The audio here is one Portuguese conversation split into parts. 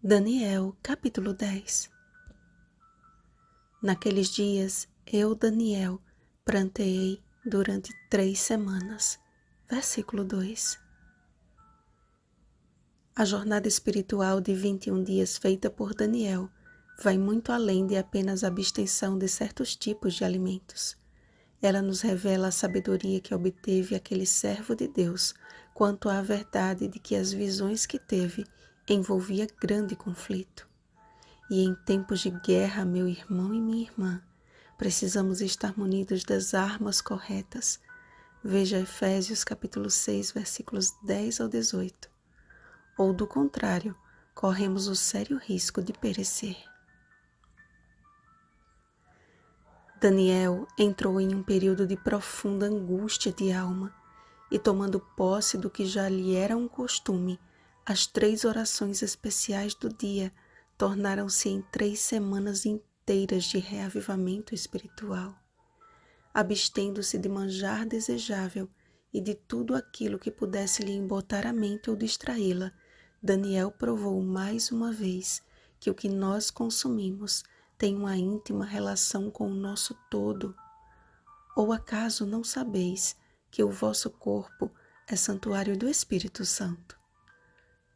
Daniel, capítulo 10 Naqueles dias, eu, Daniel, pranteei durante três semanas. Versículo 2 A jornada espiritual de 21 dias feita por Daniel vai muito além de apenas a abstenção de certos tipos de alimentos. Ela nos revela a sabedoria que obteve aquele servo de Deus quanto à verdade de que as visões que teve envolvia grande conflito. E em tempos de guerra, meu irmão e minha irmã, precisamos estar munidos das armas corretas. Veja Efésios capítulo 6, versículos 10 ao 18. Ou do contrário, corremos o sério risco de perecer. Daniel entrou em um período de profunda angústia de alma e, tomando posse do que já lhe era um costume, as três orações especiais do dia tornaram-se em três semanas inteiras de reavivamento espiritual, abstendo-se de manjar desejável e de tudo aquilo que pudesse lhe embotar a mente ou distraí-la. Daniel provou mais uma vez que o que nós consumimos tem uma íntima relação com o nosso todo. Ou acaso não sabeis que o vosso corpo é santuário do Espírito Santo?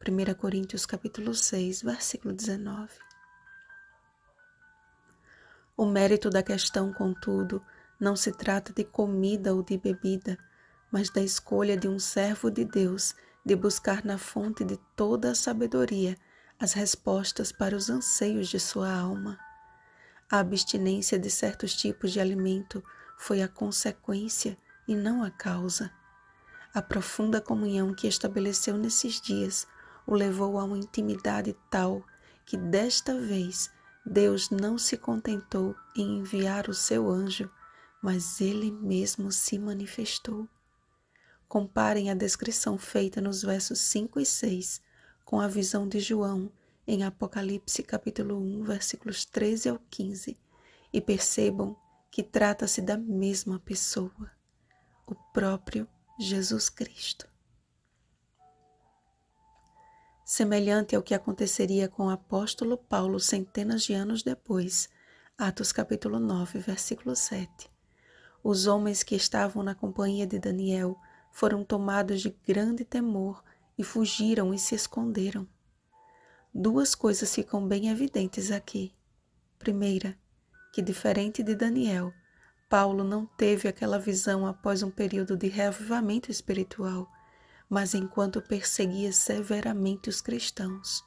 1 Coríntios capítulo 6, versículo 19. O mérito da questão, contudo, não se trata de comida ou de bebida, mas da escolha de um servo de Deus de buscar na fonte de toda a sabedoria as respostas para os anseios de sua alma. A abstinência de certos tipos de alimento foi a consequência e não a causa. A profunda comunhão que estabeleceu nesses dias o levou a uma intimidade tal que desta vez Deus não se contentou em enviar o seu anjo, mas ele mesmo se manifestou. Comparem a descrição feita nos versos 5 e 6 com a visão de João em Apocalipse capítulo 1, versículos 13 ao 15, e percebam que trata-se da mesma pessoa, o próprio Jesus Cristo semelhante ao que aconteceria com o apóstolo Paulo centenas de anos depois, Atos capítulo 9, versículo 7. Os homens que estavam na companhia de Daniel foram tomados de grande temor e fugiram e se esconderam. Duas coisas ficam bem evidentes aqui. Primeira, que diferente de Daniel, Paulo não teve aquela visão após um período de reavivamento espiritual mas enquanto perseguia severamente os cristãos,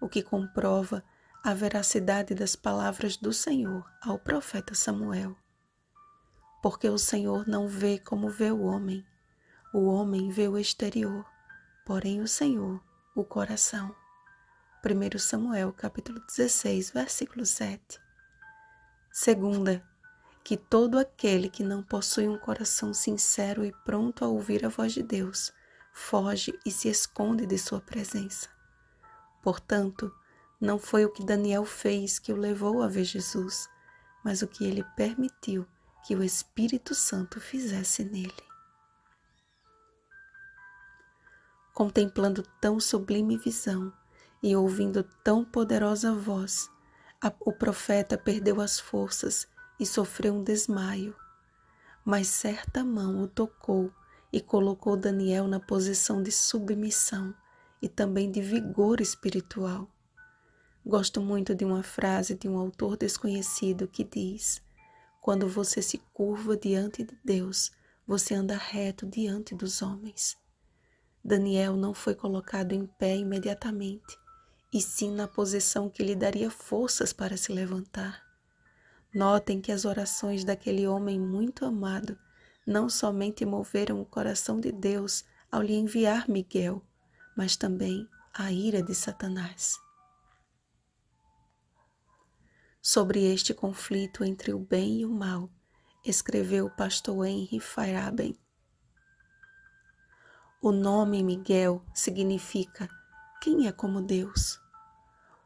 o que comprova a veracidade das palavras do Senhor ao profeta Samuel. Porque o Senhor não vê como vê o homem, o homem vê o exterior, porém o Senhor o coração. 1 Samuel capítulo 16, versículo 7. Segunda, que todo aquele que não possui um coração sincero e pronto a ouvir a voz de Deus foge e se esconde de sua presença. Portanto, não foi o que Daniel fez que o levou a ver Jesus, mas o que ele permitiu que o Espírito Santo fizesse nele. Contemplando tão sublime visão e ouvindo tão poderosa voz, a, o profeta perdeu as forças e sofreu um desmaio. Mas certa mão o tocou e colocou Daniel na posição de submissão e também de vigor espiritual. Gosto muito de uma frase de um autor desconhecido que diz: Quando você se curva diante de Deus, você anda reto diante dos homens. Daniel não foi colocado em pé imediatamente, e sim na posição que lhe daria forças para se levantar. Notem que as orações daquele homem muito amado não somente moveram o coração de Deus ao lhe enviar Miguel, mas também a ira de Satanás. Sobre este conflito entre o bem e o mal, escreveu o pastor Henry Feyerabend. O nome Miguel significa quem é como Deus.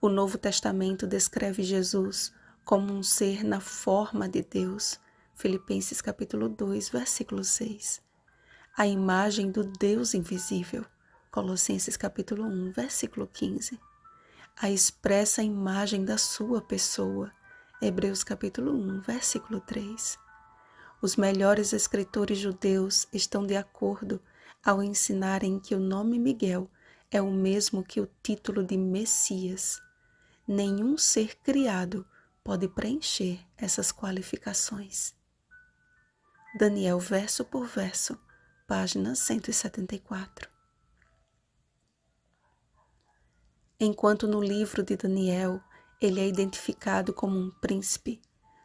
O Novo Testamento descreve Jesus como um ser na forma de Deus, Filipenses capítulo 2, versículo 6. A imagem do Deus invisível. Colossenses capítulo 1, versículo 15. A expressa imagem da sua pessoa. Hebreus capítulo 1, versículo 3. Os melhores escritores judeus estão de acordo ao ensinarem que o nome Miguel é o mesmo que o título de Messias. Nenhum ser criado pode preencher essas qualificações. Daniel, verso por verso, página 174. Enquanto no livro de Daniel ele é identificado como um príncipe,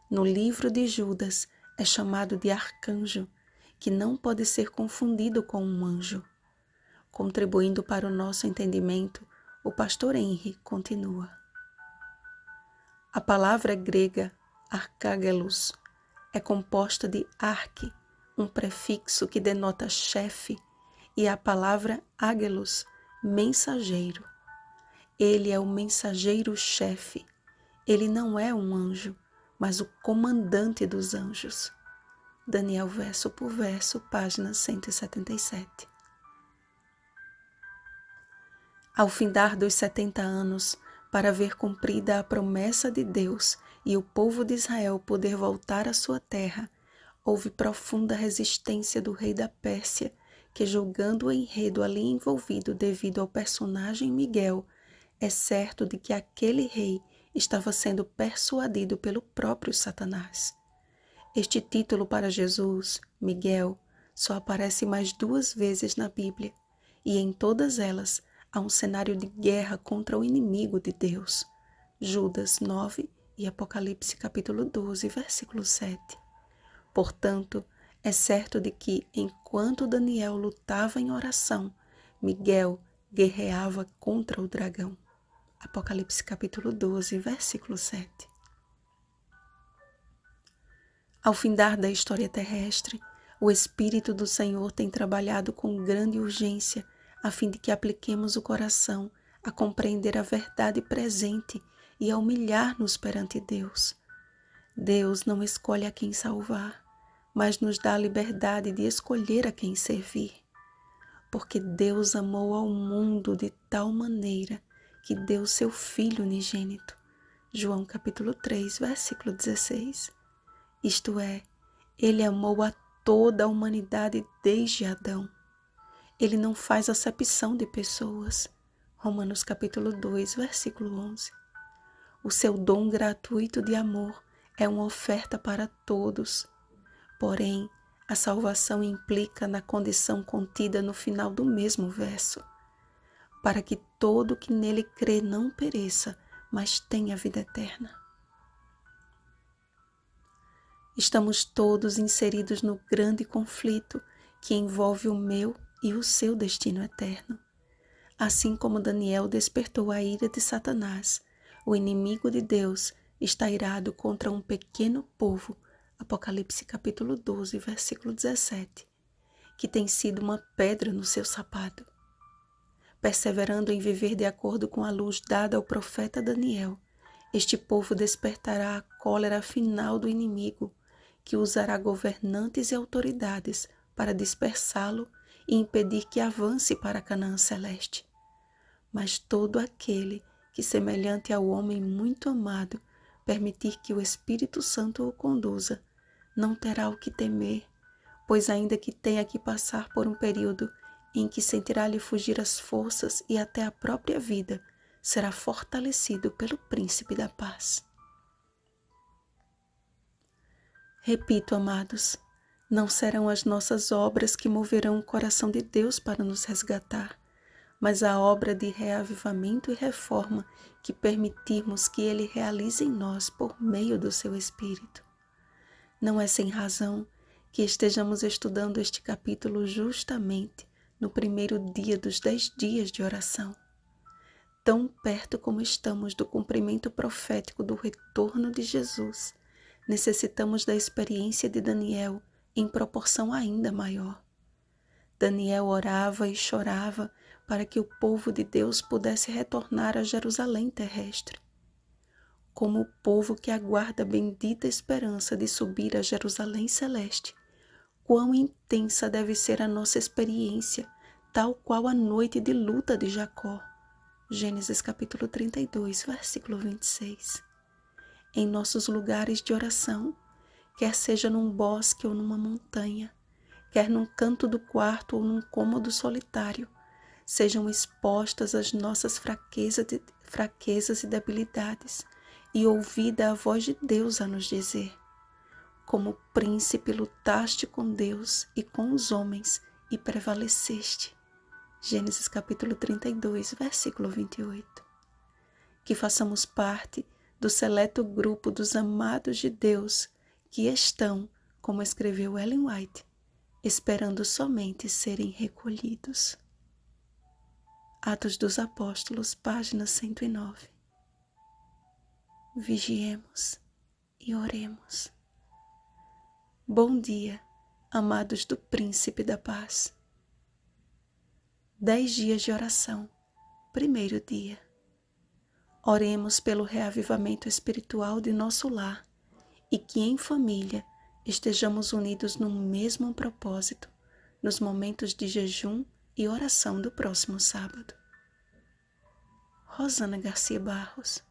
no livro de Judas é chamado de arcanjo, que não pode ser confundido com um anjo. Contribuindo para o nosso entendimento, o pastor Henry continua. A palavra grega arcagelos é composta de arque, um prefixo que denota chefe, e a palavra ágelos, mensageiro. Ele é o mensageiro-chefe. Ele não é um anjo, mas o comandante dos anjos. Daniel, verso por verso, página 177. Ao findar dos setenta anos, para ver cumprida a promessa de Deus e o povo de Israel poder voltar à sua terra, houve profunda resistência do rei da Pérsia, que, julgando o enredo ali envolvido devido ao personagem Miguel, é certo de que aquele rei estava sendo persuadido pelo próprio Satanás. Este título para Jesus, Miguel, só aparece mais duas vezes na Bíblia, e em todas elas há um cenário de guerra contra o inimigo de Deus. Judas 9 e Apocalipse capítulo 12, versículo 7. Portanto, é certo de que, enquanto Daniel lutava em oração, Miguel guerreava contra o dragão. Apocalipse capítulo 12, versículo 7. Ao findar da história terrestre, o Espírito do Senhor tem trabalhado com grande urgência a fim de que apliquemos o coração a compreender a verdade presente e a humilhar-nos perante Deus. Deus não escolhe a quem salvar, mas nos dá a liberdade de escolher a quem servir. Porque Deus amou ao mundo de tal maneira que deu seu Filho unigênito. João capítulo 3, versículo 16. Isto é, ele amou a toda a humanidade desde Adão. Ele não faz acepção de pessoas. Romanos capítulo 2, versículo 11. O seu dom gratuito de amor é uma oferta para todos. Porém, a salvação implica na condição contida no final do mesmo verso, para que todo que nele crê não pereça, mas tenha vida eterna. Estamos todos inseridos no grande conflito que envolve o meu e o seu destino eterno. Assim como Daniel despertou a ira de Satanás, o inimigo de Deus está irado contra um pequeno povo, Apocalipse capítulo 12, versículo 17, que tem sido uma pedra no seu sapato. Perseverando em viver de acordo com a luz dada ao profeta Daniel, este povo despertará a cólera final do inimigo, que usará governantes e autoridades para dispersá-lo e impedir que avance para Canaã Celeste. Mas todo aquele que, semelhante ao homem muito amado, permitir que o Espírito Santo o conduza, não terá o que temer, pois, ainda que tenha que passar por um período em que sentirá-lhe fugir as forças e até a própria vida, será fortalecido pelo Príncipe da Paz. Repito, amados, não serão as nossas obras que moverão o coração de Deus para nos resgatar, mas a obra de reavivamento e reforma que permitirmos que Ele realize em nós por meio do seu Espírito. Não é sem razão que estejamos estudando este capítulo justamente no primeiro dia dos dez dias de oração. Tão perto como estamos do cumprimento profético do retorno de Jesus, necessitamos da experiência de Daniel em proporção ainda maior. Daniel orava e chorava para que o povo de Deus pudesse retornar a Jerusalém terrestre, como o povo que aguarda a bendita esperança de subir a Jerusalém celeste. Quão intensa deve ser a nossa experiência, tal qual a noite de luta de Jacó. Gênesis capítulo 32, versículo 26. Em nossos lugares de oração, quer seja num bosque ou numa montanha, quer num canto do quarto ou num cômodo solitário, sejam expostas as nossas de, fraquezas e debilidades e ouvida a voz de Deus a nos dizer: Como príncipe lutaste com Deus e com os homens e prevaleceste. Gênesis capítulo 32, versículo 28. Que façamos parte do seleto grupo dos amados de Deus que estão, como escreveu Ellen White, esperando somente serem recolhidos. Atos dos Apóstolos, página 109. Vigiemos e oremos. Bom dia, amados do Príncipe da Paz. Dez dias de oração, primeiro dia. Oremos pelo reavivamento espiritual de nosso lar e que em família estejamos unidos num mesmo propósito nos momentos de jejum e oração do próximo sábado. Rosana Garcia Barros